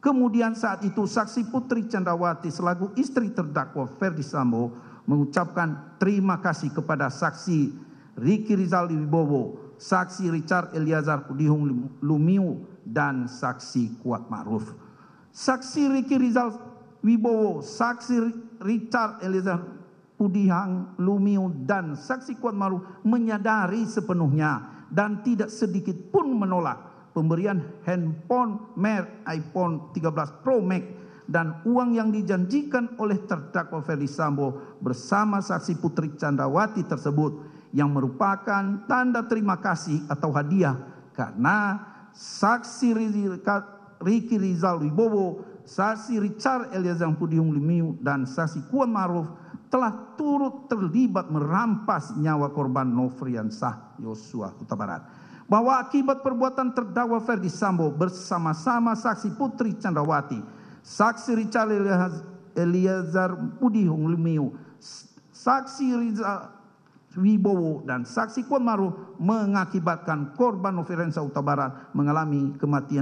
Kemudian saat itu saksi Putri Candrawati selaku istri terdakwa Ferdi Sambo mengucapkan terima kasih kepada saksi Riki Rizal Wibowo, saksi Richard Eliazar Kudihung Lumiu dan saksi Kuat Maruf. Saksi Riki Rizal Wibowo, saksi Richard Eliezer Pudihang Lumiu dan saksi Kuat Maruf menyadari sepenuhnya dan tidak sedikit pun menolak pemberian handphone merek iPhone 13 Pro Max dan uang yang dijanjikan oleh terdakwa Ferdi Sambo bersama saksi Putri Candrawati tersebut yang merupakan tanda terima kasih atau hadiah karena saksi Riki Rizal Wibowo, saksi Richard Eliezer diungguli Limiu dan saksi Kuan Maruf telah turut terlibat merampas nyawa korban Nofriansah Yosua Huta Barat bahwa akibat perbuatan terdakwa Ferdi Sambo bersama-sama saksi Putri Candrawati, saksi Richard Eliazar Budi Lumiu, saksi Rizal Wibowo dan saksi Kuan Maru mengakibatkan korban Novelensa Utabarat mengalami kematian